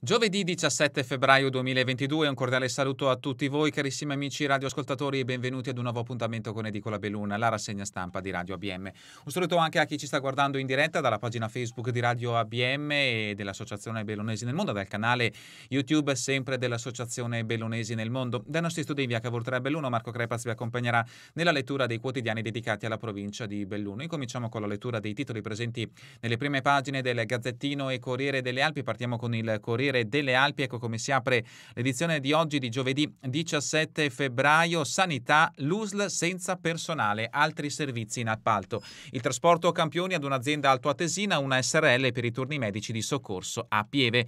Giovedì 17 febbraio 2022, un cordiale saluto a tutti voi carissimi amici radioascoltatori e benvenuti ad un nuovo appuntamento con Edicola Belluna, la rassegna stampa di Radio ABM. Un saluto anche a chi ci sta guardando in diretta dalla pagina Facebook di Radio ABM e dell'Associazione Bellonesi nel Mondo, dal canale YouTube sempre dell'Associazione Bellonesi nel Mondo. Dai nostri studi in via Cavortera Belluno, Marco Crepaz vi accompagnerà nella lettura dei quotidiani dedicati alla provincia di Belluno. Incominciamo con la lettura dei titoli presenti nelle prime pagine del Gazzettino e Corriere delle Alpi. Partiamo con il Corriere Corriere delle Alpi. Ecco come si apre l'edizione di oggi, di giovedì 17 febbraio. Sanità, l'USL senza personale, altri servizi in appalto. Il trasporto campioni ad un'azienda altoatesina, una SRL per i turni medici di soccorso a Pieve.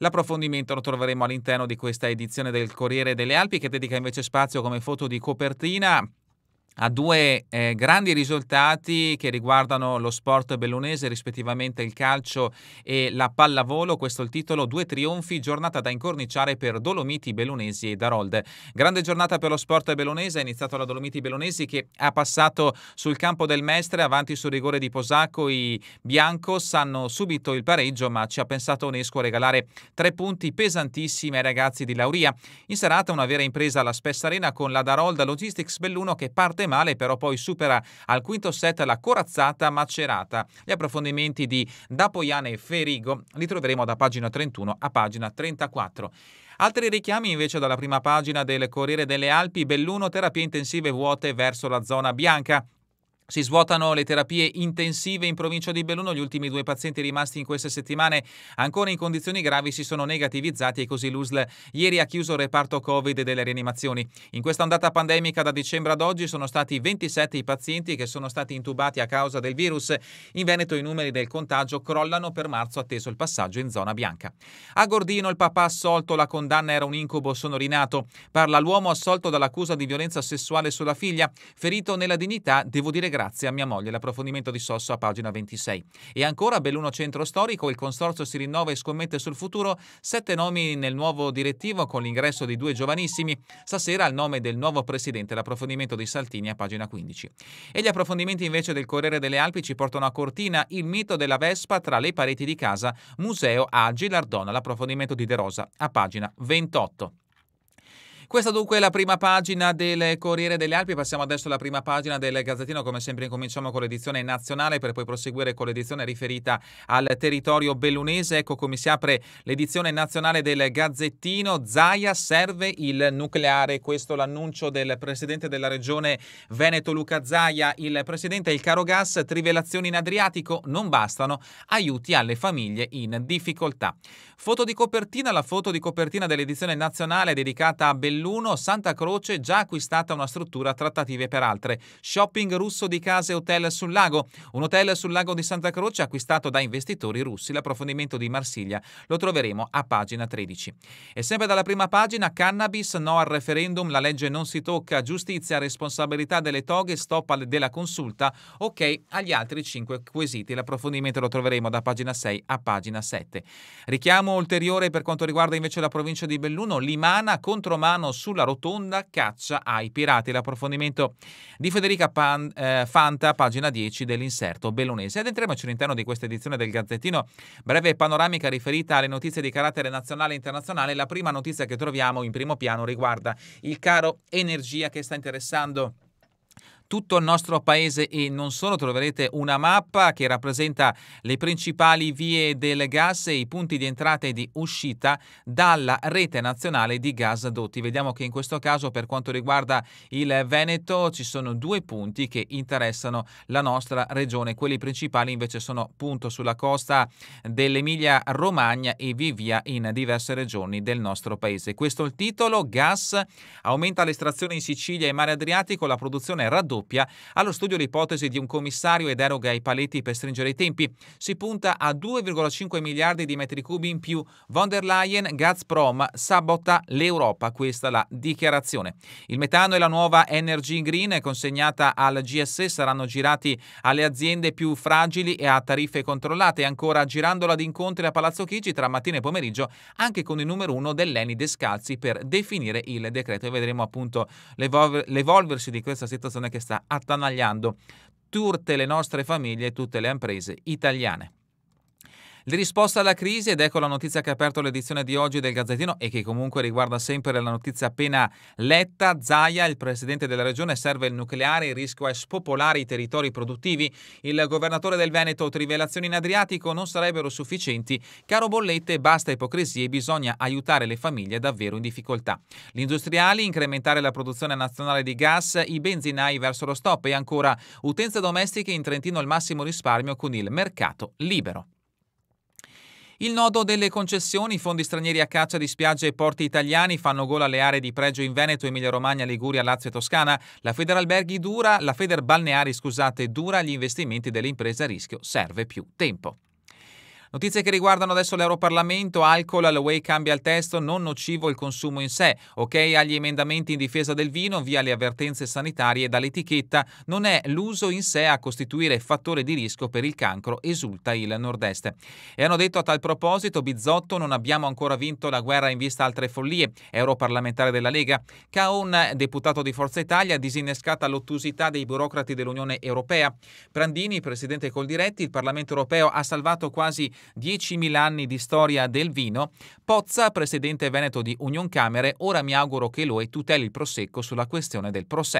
L'approfondimento lo troveremo all'interno di questa edizione del Corriere delle Alpi che dedica invece spazio come foto di copertina a due eh, grandi risultati che riguardano lo sport bellunese, rispettivamente il calcio e la pallavolo. Questo è il titolo, due trionfi, giornata da incorniciare per Dolomiti Bellunesi e Darold. Grande giornata per lo sport bellunese, è iniziato la Dolomiti Bellunesi che ha passato sul campo del Mestre, avanti sul rigore di Posacco, i Biancos hanno subito il pareggio ma ci ha pensato Unesco a regalare tre punti pesantissimi ai ragazzi di Lauria. In serata una vera impresa alla Spessa Arena con la Darold Logistics Belluno che parte male, però poi supera al quinto set la corazzata macerata. Gli approfondimenti di Dapoiana e Ferigo li troveremo da pagina 31 a pagina 34. Altri richiami invece dalla prima pagina del Corriere delle Alpi, Belluno, terapie intensive vuote verso la zona bianca. Si svuotano le terapie intensive in provincia di Belluno. Gli ultimi due pazienti rimasti in queste settimane ancora in condizioni gravi si sono negativizzati e così l'USL ieri ha chiuso il reparto Covid delle rianimazioni. In questa ondata pandemica da dicembre ad oggi sono stati 27 i pazienti che sono stati intubati a causa del virus. In Veneto i numeri del contagio crollano per marzo atteso il passaggio in zona bianca. A Gordino il papà assolto, la condanna era un incubo sono rinato. Parla l'uomo assolto dall'accusa di violenza sessuale sulla figlia, ferito nella dignità, devo dire grazie grazie a mia moglie, l'approfondimento di Sosso a pagina 26. E ancora a Belluno Centro Storico, il consorzio si rinnova e scommette sul futuro, sette nomi nel nuovo direttivo con l'ingresso di due giovanissimi, stasera il nome del nuovo presidente, l'approfondimento di Saltini a pagina 15. E gli approfondimenti invece del Corriere delle Alpi ci portano a Cortina, il mito della Vespa tra le pareti di casa, museo a Gilardona, l'approfondimento di De Rosa a pagina 28. Questa dunque è la prima pagina del Corriere delle Alpi, passiamo adesso alla prima pagina del Gazzettino, come sempre incominciamo con l'edizione nazionale per poi proseguire con l'edizione riferita al territorio bellunese, ecco come si apre l'edizione nazionale del Gazzettino, Zaia serve il nucleare, questo l'annuncio del presidente della regione Veneto Luca Zaia, il presidente il caro gas, trivelazioni in Adriatico non bastano, aiuti alle famiglie in difficoltà. Foto di copertina, la foto di copertina dell'edizione nazionale dedicata a Bellunese nell'1 Santa Croce già acquistata una struttura, trattative per altre. Shopping russo di case e hotel sul lago. Un hotel sul lago di Santa Croce acquistato da investitori russi. L'approfondimento di Marsiglia lo troveremo a pagina 13. E sempre dalla prima pagina, cannabis, no al referendum, la legge non si tocca, giustizia, responsabilità delle toghe, stop della consulta, ok agli altri 5 quesiti. L'approfondimento lo troveremo da pagina 6 a pagina 7. Richiamo ulteriore per quanto riguarda invece la provincia di Belluno, Limana contro mano italiano sulla rotonda caccia ai pirati. L'approfondimento di Federica Pan, eh, Fanta, pagina 10 dell'inserto bellonese. Adentriamoci all'interno di questa edizione del Gazzettino, breve panoramica riferita alle notizie di carattere nazionale e internazionale. La prima notizia che troviamo in primo piano riguarda il caro energia che sta interessando tutto il nostro paese e non solo troverete una mappa che rappresenta le principali vie del gas e i punti di entrata e di uscita dalla rete nazionale di gasdotti. Vediamo che in questo caso per quanto riguarda il Veneto ci sono due punti che interessano la nostra regione, quelli principali invece sono appunto sulla costa dell'Emilia Romagna e via via in diverse regioni del nostro paese. Questo è il titolo, gas aumenta l'estrazione in Sicilia e mare Adriatico, la produzione raddoppia doppia, allo studio l'ipotesi di un commissario ed eroga i paletti per stringere i tempi. Si punta a 2,5 miliardi di metri cubi in più. Von der Leyen, Gazprom sabota l'Europa, questa la dichiarazione. Il metano e la nuova Energy Green consegnata al GS saranno girati alle aziende più fragili e a tariffe controllate. Ancora girandola ad incontri a Palazzo Chigi tra mattina e pomeriggio anche con il numero uno dell'Eni Descalzi per definire il decreto e vedremo appunto l'evolversi di questa situazione che sta sta attanagliando tutte le nostre famiglie e tutte le imprese italiane. Le risposte alla crisi, ed ecco la notizia che ha aperto l'edizione di oggi del Gazzettino e che comunque riguarda sempre la notizia appena letta, Zaia, il presidente della regione, serve il nucleare, il rischio è spopolare i territori produttivi. Il governatore del Veneto, trivelazioni in Adriatico non sarebbero sufficienti, caro bollette, basta ipocrisie, bisogna aiutare le famiglie davvero in difficoltà. Gli industriali, incrementare la produzione nazionale di gas, i benzinai verso lo stop e ancora utenze domestiche in Trentino il massimo risparmio con il mercato libero. Il nodo delle concessioni, fondi stranieri a caccia di spiagge e porti italiani fanno gola alle aree di pregio in Veneto, Emilia-Romagna, Liguria, Lazio e Toscana. La Federalberghi dura, la Federbalneari, scusate, dura gli investimenti delle imprese a rischio, serve più tempo. Notizie che riguardano adesso l'Europarlamento, alcol alla Way cambia il testo, non nocivo il consumo in sé, ok agli emendamenti in difesa del vino, via le avvertenze sanitarie dall'etichetta, non è l'uso in sé a costituire fattore di rischio per il cancro, esulta il nord-est. E hanno detto a tal proposito Bizzotto non abbiamo ancora vinto la guerra in vista altre follie, europarlamentare della Lega, Caon, deputato di Forza Italia, disinnescata l'ottusità dei burocrati dell'Unione Europea, Prandini, presidente Coldiretti, il Parlamento Europeo ha salvato quasi 10.000 anni di storia del vino, Pozza, presidente veneto di Union Camere, ora mi auguro che lui tuteli il prosecco sulla questione del prosecco.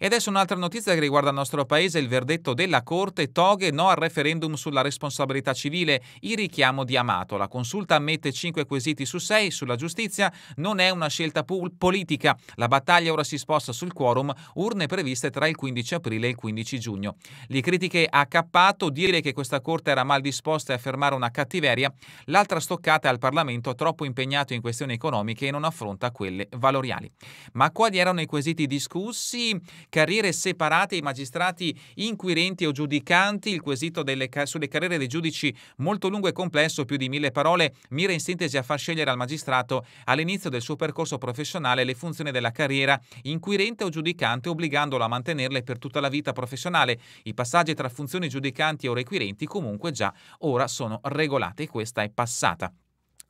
E adesso un'altra notizia che riguarda il nostro paese, il verdetto della Corte, toghe no al referendum sulla responsabilità civile, il richiamo di Amato. La consulta ammette 5 quesiti su 6 sulla giustizia, non è una scelta politica. La battaglia ora si sposta sul quorum, urne previste tra il 15 aprile e il 15 giugno. Le critiche a Cappato, dire che questa Corte era mal disposta a affermare una cattiveria, l'altra stoccata è al Parlamento troppo impegnato in questioni economiche e non affronta quelle valoriali. Ma quali erano i quesiti discussi? carriere separate ai magistrati inquirenti o giudicanti. Il quesito delle, sulle carriere dei giudici molto lungo e complesso, più di mille parole, mira in sintesi a far scegliere al magistrato all'inizio del suo percorso professionale le funzioni della carriera inquirente o giudicante, obbligandolo a mantenerle per tutta la vita professionale. I passaggi tra funzioni giudicanti o requirenti comunque già ora sono regolati e questa è passata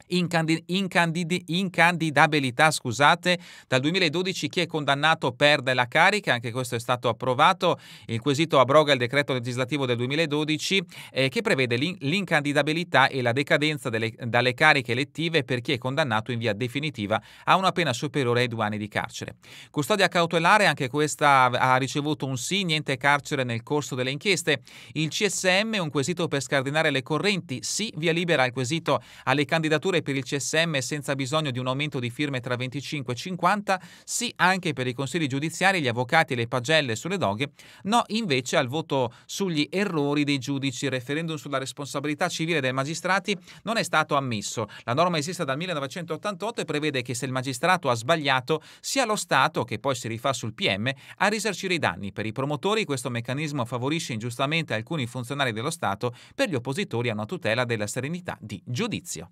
incandid- incandid- incandidabilità scusate, dal 2012 chi è condannato perde la carica, anche questo è stato approvato, il quesito abroga il decreto legislativo del 2012 eh, che prevede l'incandidabilità e la decadenza delle- dalle cariche elettive per chi è condannato in via definitiva a una pena superiore ai due anni di carcere. Custodia cautelare, anche questa ha ricevuto un sì, niente carcere nel corso delle inchieste. Il CSM, un quesito per scardinare le correnti, sì, via libera il quesito alle candidature fatture per il CSM senza bisogno di un aumento di firme tra 25 e 50, sì anche per i consigli giudiziari, gli avvocati e le pagelle sulle doghe, no invece al voto sugli errori dei giudici. Il referendum sulla responsabilità civile dei magistrati non è stato ammesso. La norma esiste dal 1988 e prevede che se il magistrato ha sbagliato sia lo Stato, che poi si rifà sul PM, a risarcire i danni. Per i promotori questo meccanismo favorisce ingiustamente alcuni funzionari dello Stato, per gli oppositori è una tutela della serenità di giudizio.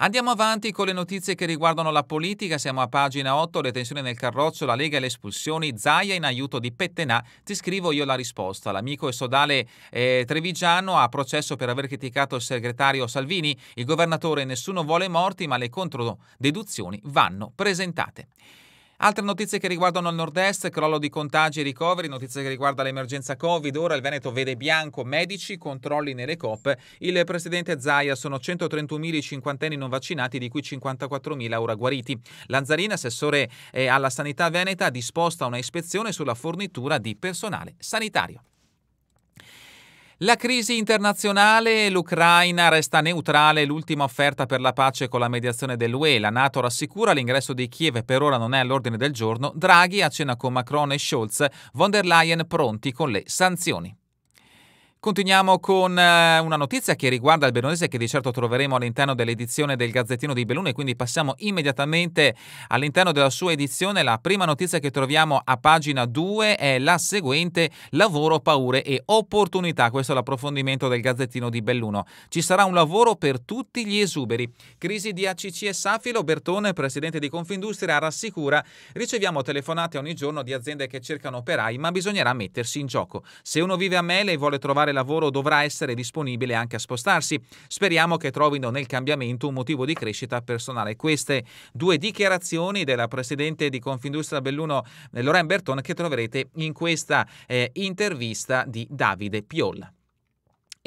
Andiamo avanti con le notizie che riguardano la politica. Siamo a pagina 8, le tensioni nel carroccio, la Lega e le espulsioni, Zaia in aiuto di Pettenà. Ti scrivo io la risposta. L'amico e sodale eh, Trevigiano ha processo per aver criticato il segretario Salvini. Il governatore nessuno vuole morti, ma le controdeduzioni vanno presentate. Altre notizie che riguardano il nord-est, crollo di contagi e ricoveri, notizie che riguardano l'emergenza Covid, ora il Veneto vede bianco, medici, controlli nelle COP. Il presidente Zaia sono 131.000 i cinquantenni non vaccinati, di cui 54.000 ora guariti. Lanzarina, assessore eh, alla sanità veneta, ha disposta una ispezione sulla fornitura di personale sanitario. La crisi internazionale, l'Ucraina resta neutrale, l'ultima offerta per la pace con la mediazione dell'UE, la Nato rassicura l'ingresso di Kiev per ora non è all'ordine del giorno, Draghi a cena con Macron e Scholz, von der Leyen pronti con le sanzioni. Continuiamo con eh, una notizia che riguarda il Bellunese che di certo troveremo all'interno dell'edizione del Gazzettino di Bellune, quindi passiamo immediatamente all'interno della sua edizione. La prima notizia che troviamo a pagina 2 è la seguente, lavoro, paure e opportunità. Questo è l'approfondimento del Gazzettino di Belluno. Ci sarà un lavoro per tutti gli esuberi. Crisi di ACC e Safilo, Bertone, presidente di Confindustria, rassicura, riceviamo telefonate ogni giorno di aziende che cercano operai, ma bisognerà mettersi in gioco. Se uno vive a Mele e vuole trovare trovare lavoro dovrà essere disponibile anche a spostarsi. Speriamo che trovino nel cambiamento un motivo di crescita personale. Queste due dichiarazioni della Presidente di Confindustria Belluno, eh, Loren Berton, che troverete in questa eh, intervista di Davide Piolla.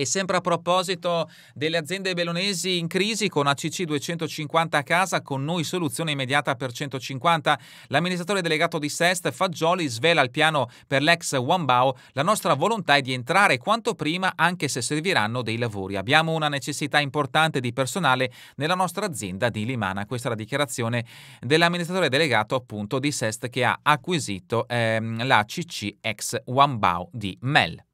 E sempre a proposito delle aziende belonesi in crisi con ACC 250 a casa, con noi soluzione immediata per 150, l'amministratore delegato di Sest Fagioli svela il piano per l'ex Wambao, la nostra volontà è di entrare quanto prima anche se serviranno dei lavori. Abbiamo una necessità importante di personale nella nostra azienda di Limana. Questa è la dichiarazione dell'amministratore delegato appunto di Sest che ha acquisito ehm, la ex Wambao di Mel.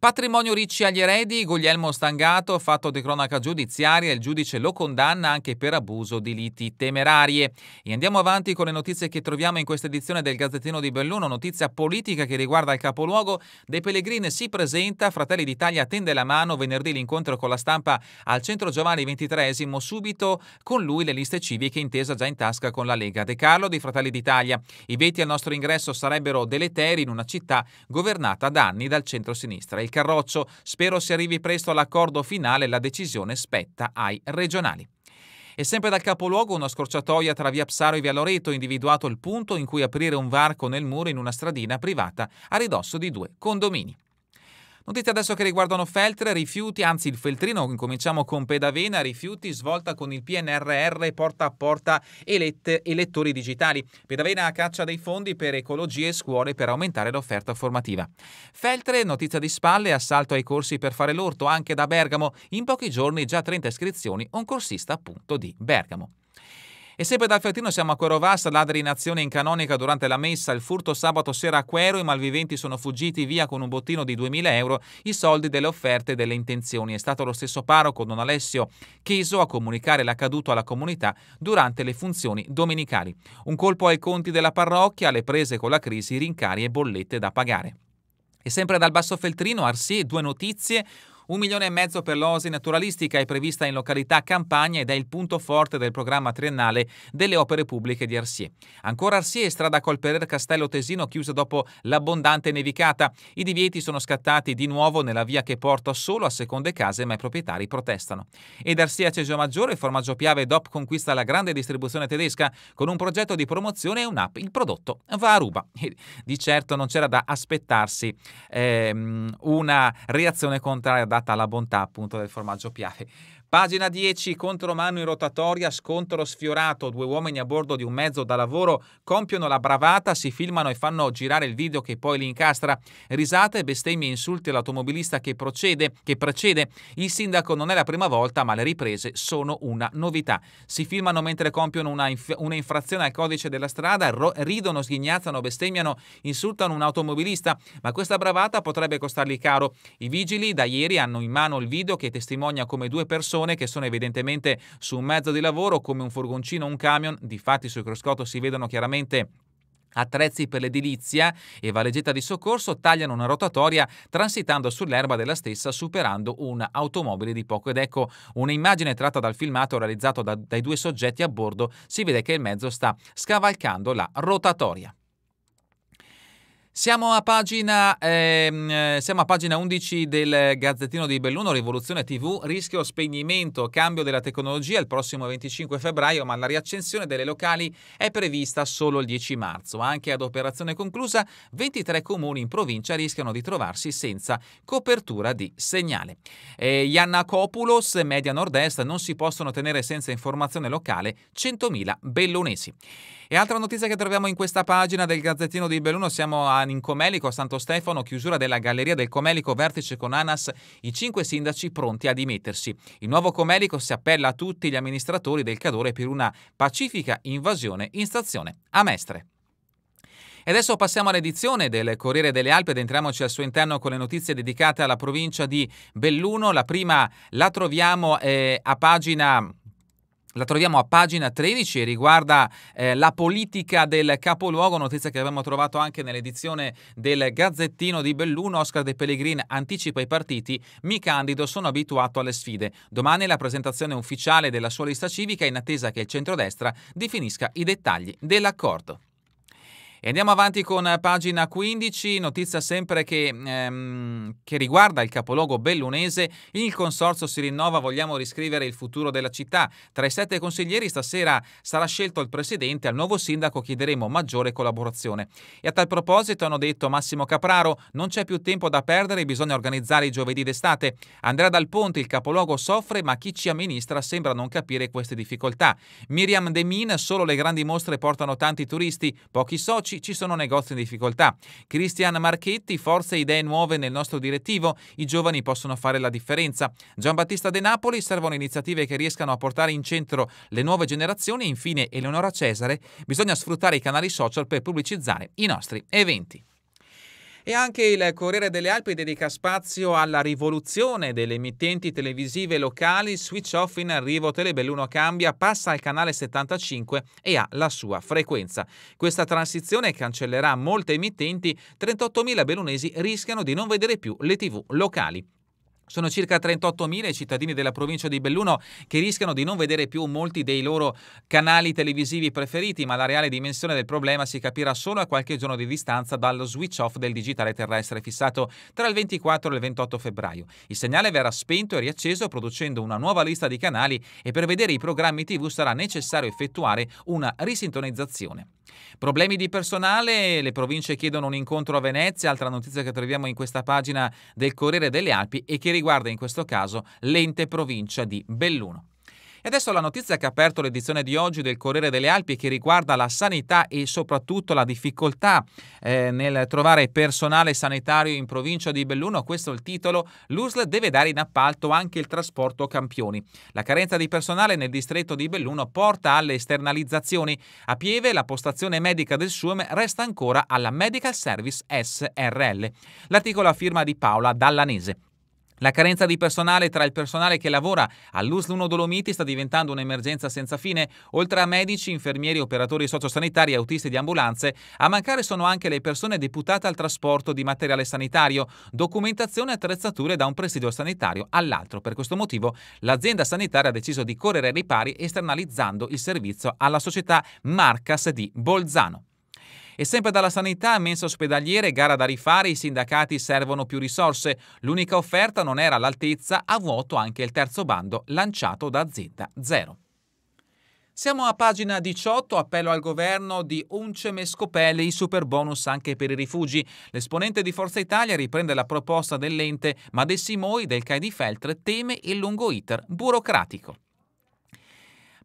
Patrimonio ricci agli eredi, Guglielmo Stangato, fatto di cronaca giudiziaria, il giudice lo condanna anche per abuso di liti temerarie. E andiamo avanti con le notizie che troviamo in questa edizione del Gazzettino di Belluno, notizia politica che riguarda il capoluogo. De Pellegrini si presenta, Fratelli d'Italia tende la mano, venerdì l'incontro con la stampa al centro Giovanni XXIII, subito con lui le liste civiche intesa già in tasca con la Lega. De Carlo di Fratelli d'Italia, i veti al nostro ingresso sarebbero deleteri in una città governata da anni dal centro-sinistra del Carroccio. Spero si arrivi presto all'accordo finale, la decisione spetta ai regionali. E sempre dal capoluogo una scorciatoia tra via Psaro e via Loreto, individuato il punto in cui aprire un varco nel muro in una stradina privata a ridosso di due condomini. Notizie adesso che riguardano Feltre, rifiuti, anzi il Feltrino, incominciamo con Pedavena, rifiuti, svolta con il PNRR porta a porta elettori digitali. Pedavena a caccia dei fondi per ecologie e scuole per aumentare l'offerta formativa. Feltre, notizia di spalle, assalto ai corsi per fare l'orto anche da Bergamo. In pochi giorni già 30 iscrizioni, un corsista appunto di Bergamo. E sempre dal Fiatino siamo a Corovassa, ladri in azione in canonica durante la messa, il furto sabato sera a Quero, i malviventi sono fuggiti via con un bottino di 2000 euro, i soldi delle offerte e delle intenzioni. È stato lo stesso parroco, don Alessio Chiso, a comunicare l'accaduto alla comunità durante le funzioni domenicali. Un colpo ai conti della parrocchia, le prese con la crisi, rincari e bollette da pagare. E sempre dal Basso Feltrino, Arsi, due notizie. Un milione e mezzo per l'osi naturalistica è prevista in località Campagna ed è il punto forte del programma triennale delle opere pubbliche di Arsie. Ancora Arsie, strada Colperer Castello Tesino chiusa dopo l'abbondante nevicata. I divieti sono scattati di nuovo nella via che porta solo a seconde case, ma i proprietari protestano. Ed Arsie a Cesio Maggiore, formaggio Piave DOP conquista la grande distribuzione tedesca con un progetto di promozione e un'app. Il prodotto va a ruba. Di certo non c'era da aspettarsi ehm, una reazione contraria da data la bontà appunto del formaggio Piave Pagina 10, contromano in rotatoria, scontro sfiorato, due uomini a bordo di un mezzo da lavoro compiono la bravata, si filmano e fanno girare il video che poi li incastra. Risate, bestemmie, e insulti all'automobilista che procede, che precede. Il sindaco non è la prima volta, ma le riprese sono una novità. Si filmano mentre compiono una, inf- una infrazione al codice della strada, ro- ridono, sghignazzano, bestemmiano, insultano un automobilista, ma questa bravata potrebbe costargli caro. I vigili da ieri hanno in mano il video che testimonia come due persone persone che sono evidentemente su un mezzo di lavoro come un furgoncino o un camion, difatti sul cruscotto si vedono chiaramente attrezzi per l'edilizia e valigetta di soccorso tagliano una rotatoria transitando sull'erba della stessa superando un'automobile di poco ed ecco un'immagine tratta dal filmato realizzato da, dai due soggetti a bordo si vede che il mezzo sta scavalcando la rotatoria. Siamo a, pagina, ehm, eh, siamo a pagina, 11 del Gazzettino di Belluno, Rivoluzione TV, rischio spegnimento, cambio della tecnologia il prossimo 25 febbraio, ma la riaccensione delle locali è prevista solo il 10 marzo. Anche ad operazione conclusa, 23 comuni in provincia rischiano di trovarsi senza copertura di segnale. E eh, Ianna media nord-est, non si possono tenere senza informazione locale 100.000 bellunesi. E altra notizia che troviamo in questa pagina del Gazzettino di Belluno, siamo a Nicomelico, a Santo Stefano, chiusura della galleria del Comelico, vertice con Anas, i cinque sindaci pronti a dimettersi. Il nuovo Comelico si appella a tutti gli amministratori del Cadore per una pacifica invasione in stazione a Mestre. E adesso passiamo all'edizione del Corriere delle Alpi ed entriamoci al suo interno con le notizie dedicate alla provincia di Belluno. La prima la troviamo eh, a pagina la troviamo a pagina 13 e riguarda eh, la politica del capoluogo, notizia che abbiamo trovato anche nell'edizione del Gazzettino di Belluno. Oscar De Pellegrin anticipa i partiti, mi candido, sono abituato alle sfide. Domani la presentazione ufficiale della sua lista civica in attesa che il centrodestra definisca i dettagli dell'accordo. E andiamo avanti con eh, pagina 15, notizia sempre che, ehm, che, riguarda il capoluogo bellunese, il consorzio si rinnova, vogliamo riscrivere il futuro della città. Tra i sette consiglieri stasera sarà scelto il presidente, al nuovo sindaco chiederemo maggiore collaborazione. E a tal proposito hanno detto Massimo Capraro, non c'è più tempo da perdere, bisogna organizzare i giovedì d'estate. Andrea Dal Ponte, il capoluogo soffre, ma chi ci amministra sembra non capire queste difficoltà. Miriam De Min, solo le grandi mostre portano tanti turisti, pochi soci veloci, ci sono negozi in difficoltà. Cristian Marchetti, forze e idee nuove nel nostro direttivo, i giovani possono fare la differenza. Giambattista De Napoli, servono iniziative che riescano a portare in centro le nuove generazioni infine Eleonora Cesare, bisogna sfruttare i canali social per pubblicizzare i nostri eventi. E anche il Corriere delle Alpi dedica spazio alla rivoluzione delle emittenti televisive locali, switch off in arrivo, Telebelluno cambia, passa al canale 75 e ha la sua frequenza. Questa transizione cancellerà molte emittenti, 38.000 belunesi rischiano di non vedere più le tv locali. Sono circa 38.000 i cittadini della provincia di Belluno che rischiano di non vedere più molti dei loro canali televisivi preferiti, ma la reale dimensione del problema si capirà solo a qualche giorno di distanza dallo switch off del digitale terrestre fissato tra il 24 e il 28 febbraio. Il segnale verrà spento e riacceso producendo una nuova lista di canali e per vedere i programmi TV sarà necessario effettuare una risintonizzazione. Problemi di personale, le province chiedono un incontro a Venezia, altra notizia che troviamo in questa pagina del Corriere delle Alpi e che riguarda in questo caso l'ente provincia di Belluno. E adesso la notizia che ha aperto l'edizione di oggi del Corriere delle Alpi che riguarda la sanità e soprattutto la difficoltà eh, nel trovare personale sanitario in provincia di Belluno, questo è il titolo, l'USL deve dare in appalto anche il trasporto campioni. La carenza di personale nel distretto di Belluno porta alle esternalizzazioni. A Pieve la postazione medica del SUEM resta ancora alla Medical Service SRL. L'articolo a firma di Paola Dallanese. La carenza di personale tra il personale che lavora all'USL 1 Dolomiti sta diventando un'emergenza senza fine. Oltre a medici, infermieri, operatori sociosanitari e autisti di ambulanze, a mancare sono anche le persone deputate al trasporto di materiale sanitario, documentazione e attrezzature da un presidio sanitario all'altro. Per questo motivo l'azienda sanitaria ha deciso di correre ai ripari esternalizzando il servizio alla società Marcas di Bolzano. E sempre dalla sanità, mensa ospedaliere, gara da rifare, i sindacati servono più risorse. L'unica offerta non era all'altezza, a vuoto anche il terzo bando lanciato da azienda zero. Siamo a pagina 18, appello al governo di Unce Mescopelli, il super bonus anche per i rifugi. L'esponente di Forza Italia riprende la proposta dell'ente, ma De Simoi del CAI di Feltre teme il lungo iter burocratico.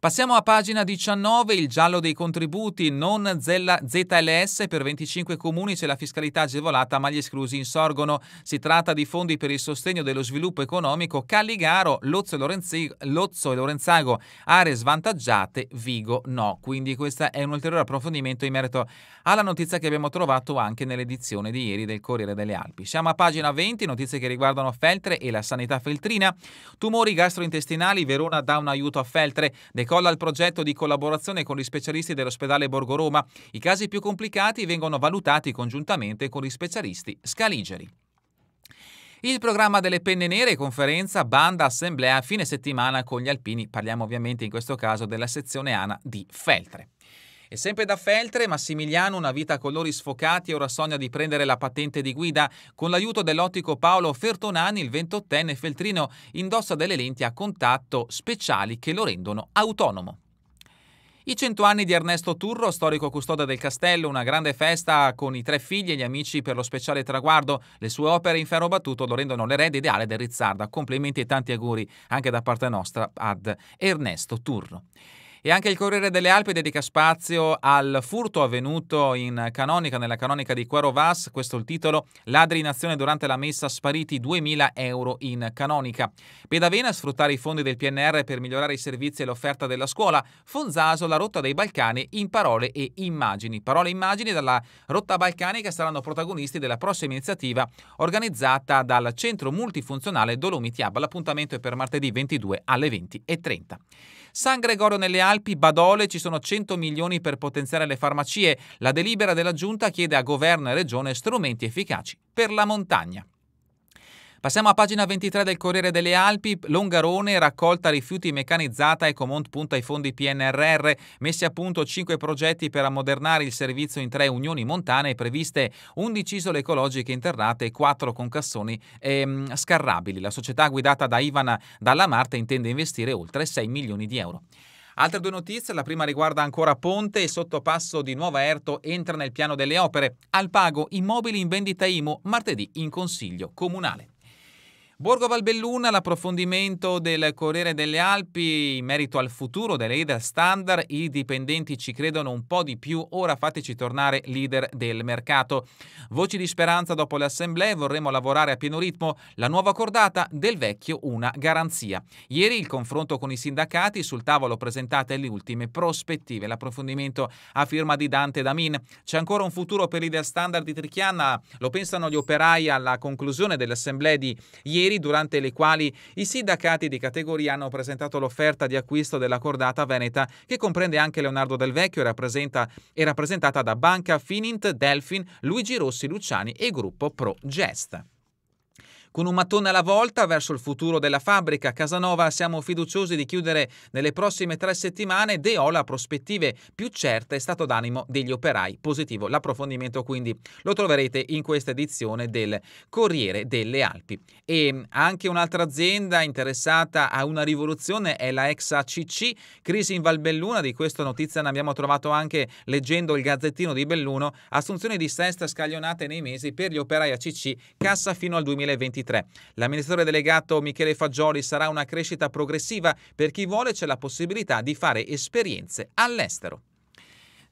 Passiamo a pagina 19, il giallo dei contributi, non ZLS per 25 comuni c'è la fiscalità agevolata ma gli esclusi insorgono. Si tratta di fondi per il sostegno dello sviluppo economico Calligaro, Lozzo e, Lorenzi, Lozzo e Lorenzago, aree svantaggiate, Vigo no. Quindi questo è un ulteriore approfondimento in merito alla notizia che abbiamo trovato anche nell'edizione di ieri del Corriere delle Alpi. Siamo a pagina 20, notizie che riguardano Feltre e la sanità feltrina. Tumori gastrointestinali, Verona dà un aiuto a Feltre. Deco Decolla il progetto di collaborazione con gli specialisti dell'ospedale Borgo Roma. I casi più complicati vengono valutati congiuntamente con gli specialisti scaligeri. Il programma delle penne nere, conferenza, banda, assemblea, fine settimana con gli alpini. Parliamo ovviamente in questo caso della sezione ANA di Feltre. E sempre da Feltre, Massimiliano, una vita a colori sfocati ora sogna di prendere la patente di guida. Con l'aiuto dell'ottico Paolo Fertonani, il 28enne Feltrino indossa delle lenti a contatto speciali che lo rendono autonomo. I cento anni di Ernesto Turro, storico custode del castello, una grande festa con i tre figli e gli amici per lo speciale traguardo. Le sue opere in ferro battuto lo rendono l'erede ideale del Rizzarda. Complimenti e tanti auguri anche da parte nostra ad Ernesto Turro. E anche il Corriere delle Alpi dedica spazio al furto avvenuto in Canonica, nella Canonica di Cuerovas, questo è il titolo, ladri in azione durante la messa spariti 2.000 euro in Canonica. Pedavena sfruttare i fondi del PNR per migliorare i servizi e l'offerta della scuola, Fonzaso la rotta dei Balcani in parole e immagini. Parole e immagini dalla rotta balcanica saranno protagonisti della prossima iniziativa organizzata dal Centro Multifunzionale Dolomiti Hub. L'appuntamento è per martedì 22 alle 20.30. San Gregorio nelle Alpi, Badole, ci sono 100 milioni per potenziare le farmacie. La delibera della Giunta chiede a governo e regione strumenti efficaci per la montagna. Passiamo a pagina 23 del Corriere delle Alpi, Longarone, raccolta rifiuti meccanizzata, Ecomont punta ai fondi PNRR, messi a punto 5 progetti per ammodernare il servizio in tre unioni montane, previste 11 isole ecologiche interrate e 4 con cassoni ehm, scarrabili. La società guidata da Ivan Dalla Marte intende investire oltre 6 milioni di euro. Altre due notizie, la prima riguarda ancora Ponte e sottopasso di Nuova Erto entra nel piano delle opere. Al pago immobili in vendita IMU martedì in consiglio comunale. Borgo Valbelluna, l'approfondimento del Corriere delle Alpi in merito al futuro delle leader standard, i dipendenti ci credono un po' di più, ora fateci tornare leader del mercato. Voci di speranza dopo le assemblee, vorremmo lavorare a pieno ritmo, la nuova cordata del vecchio una garanzia. Ieri il confronto con i sindacati, sul tavolo presentate le ultime prospettive, l'approfondimento a firma di Dante Damin. C'è ancora un futuro per leader standard di Trichiana, lo pensano gli operai alla conclusione dell'assemblea di ieri ieri, durante le quali i sindacati di categoria hanno presentato l'offerta di acquisto della cordata veneta, che comprende anche Leonardo Del Vecchio e, rappresenta, è rappresentata da Banca, Finint, Delfin, Luigi Rossi Luciani e gruppo Pro Gest. Con un mattone alla volta verso il futuro della fabbrica Casanova siamo fiduciosi di chiudere nelle prossime tre settimane De Ola prospettive più certe e stato d'animo degli operai positivo. L'approfondimento quindi lo troverete in questa edizione del Corriere delle Alpi. E mm, anche un'altra azienda interessata a una rivoluzione è la ex ACC, crisi in Valbelluna, di questa notizia ne abbiamo trovato anche leggendo il Gazzettino di Belluno, assunzioni di sesta scaglionate nei mesi per gli operai ACC, cassa fino al 2023. 2023. L'amministratore delegato Michele Fagioli sarà una crescita progressiva per chi vuole c'è la possibilità di fare esperienze all'estero.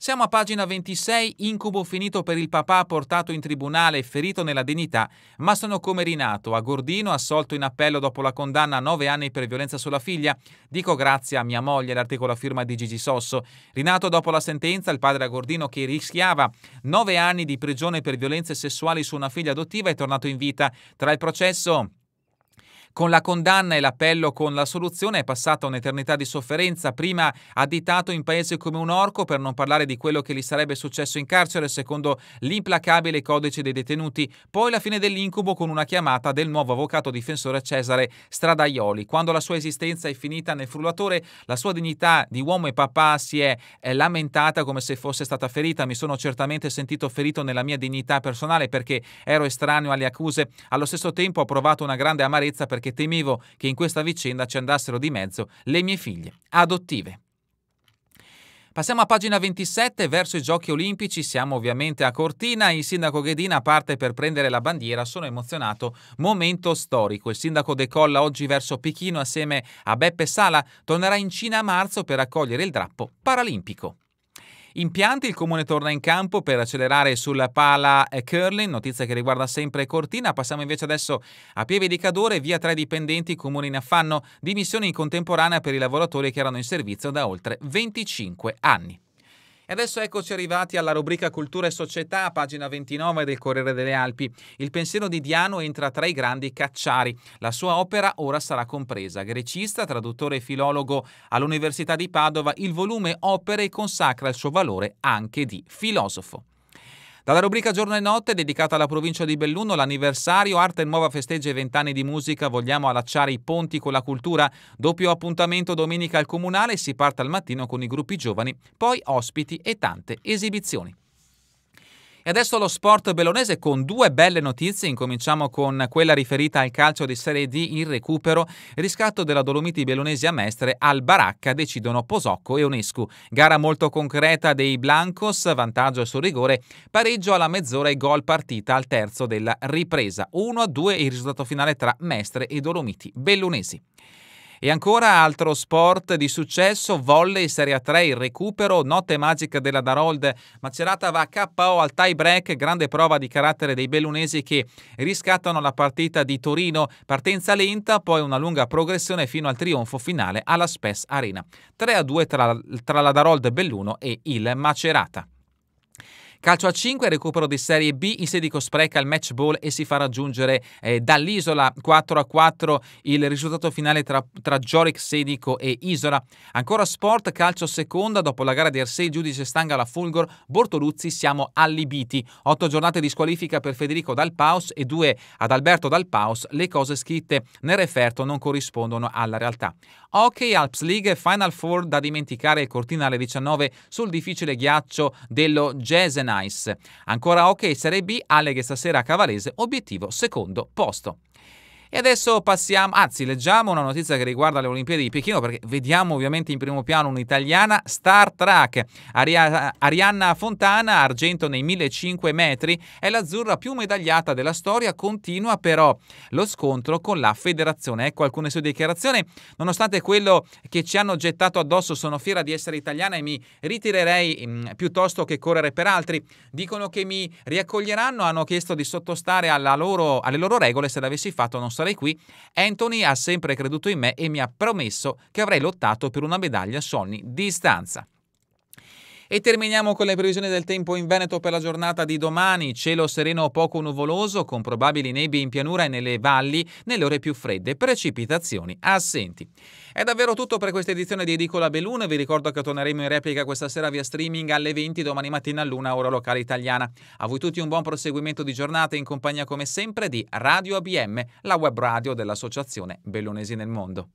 Siamo a pagina 26, incubo finito per il papà portato in tribunale e ferito nella dignità, ma sono come rinato, a Gordino assolto in appello dopo la condanna a nove anni per violenza sulla figlia. Dico grazie a mia moglie, l'articolo a firma di Gigi Sosso. Rinato dopo la sentenza, il padre a Gordino che rischiava nove anni di prigione per violenze sessuali su una figlia adottiva è tornato in vita. Tra il processo con la condanna e l'appello con la soluzione è passata un'eternità di sofferenza, prima additato in paese come un orco per non parlare di quello che gli sarebbe successo in carcere secondo l'implacabile codice dei detenuti, poi la fine dell'incubo con una chiamata del nuovo avvocato difensore Cesare Stradaioli. Quando la sua esistenza è finita nel frullatore, la sua dignità di uomo e papà si è eh, lamentata come se fosse stata ferita. Mi sono certamente sentito ferito nella mia dignità personale perché ero estraneo alle accuse. Allo stesso tempo ho provato una grande amarezza perché perché temevo che in questa vicenda ci andassero di mezzo le mie figlie adottive. Passiamo a pagina 27, verso i giochi olimpici, siamo ovviamente a Cortina, il sindaco Ghedina parte per prendere la bandiera, sono emozionato, momento storico, il sindaco decolla oggi verso Pechino assieme a Beppe Sala, tornerà in Cina a marzo per accogliere il drappo paralimpico impianti, il Comune torna in campo per accelerare sulla pala curling, notizia che riguarda sempre Cortina. Passiamo invece adesso a Pieve di Cadore, via tre dipendenti, Comune in affanno, dimissioni in contemporanea per i lavoratori che erano in servizio da oltre 25 anni. E adesso eccoci arrivati alla rubrica Cultura e Società, pagina 29 del Corriere delle Alpi. Il pensiero di Diano entra tra i grandi cacciari. La sua opera ora sarà compresa. Grecista, traduttore e filologo all'Università di Padova, il volume Opere consacra il suo valore anche di filosofo. Dalla rubrica Giorno e Notte, dedicata alla provincia di Belluno, l'anniversario Arte Nuova festeggia i vent'anni di musica, vogliamo allacciare i ponti con la cultura. Doppio appuntamento domenica al comunale, si parte al mattino con i gruppi giovani, poi ospiti e tante esibizioni. E adesso lo sport bellonese con due belle notizie. Incominciamo con quella riferita al calcio di Serie D, in recupero, riscatto della Dolomiti Bellonesi a Mestre al Baracca, decidono Posocco e Onescu. Gara molto concreta dei Blancos, vantaggio sul rigore, pareggio alla mezz'ora e gol partita al terzo della ripresa. 1-2 il risultato finale tra Mestre e Dolomiti Bellonesi. E ancora altro sport di successo, volley Serie A3, il recupero, notte magica della Darold, Macerata va a KO al tie break, grande prova di carattere dei bellunesi che riscattano la partita di Torino, partenza lenta, poi una lunga progressione fino al trionfo finale alla Spess Arena. 3 2 tra, tra la Darold Belluno e il Macerata. Calcio a 5, recupero di Serie B, in sedico spreca il match ball e si fa raggiungere eh, dall'isola 4 a 4 il risultato finale tra, tra Gioric Sedico e Isola. Ancora sport, calcio seconda, dopo la gara di Arsei, giudice stanga la Fulgor, Bortoluzzi siamo allibiti. 8 giornate di squalifica per Federico Dal Paus e 2 ad Alberto Dal Paus, le cose scritte nel referto non corrispondono alla realtà. Hockey Alps League Final Four da dimenticare Cortina alle 19 sul difficile ghiaccio dello Gesena Nice. Ancora hockey Serie B, Alleghe stasera a Cavalese, obiettivo secondo posto. E adesso passiamo, anzi leggiamo una notizia che riguarda le Olimpiadi di Pechino perché vediamo ovviamente in primo piano un'italiana Star Trek, Ari- Arianna Fontana, argento nei 1500 metri, è l'azzurra più medagliata della storia, continua però lo scontro con la federazione. Ecco alcune sue dichiarazioni, nonostante quello che ci hanno gettato addosso sono fiera di essere italiana e mi ritirerei mh, mm, piuttosto che correre per altri. Dicono che mi riaccoglieranno, hanno chiesto di sottostare loro, alle loro regole, se l'avessi fatto non sarebbe sarei qui, Anthony ha sempre creduto in me e mi ha promesso che avrei lottato per una medaglia su ogni distanza. E terminiamo con le previsioni del tempo in Veneto per la giornata di domani. Cielo sereno o poco nuvoloso, con probabili nebbie in pianura e nelle valli nelle ore più fredde, precipitazioni assenti. È davvero tutto per questa edizione di Edicola Beluna. Vi ricordo che torneremo in replica questa sera via streaming alle 20 domani mattina a luna, ora locale italiana. A voi tutti un buon proseguimento di giornata in compagnia come sempre di Radio ABM, la web radio dell'Associazione Bellunesi nel Mondo.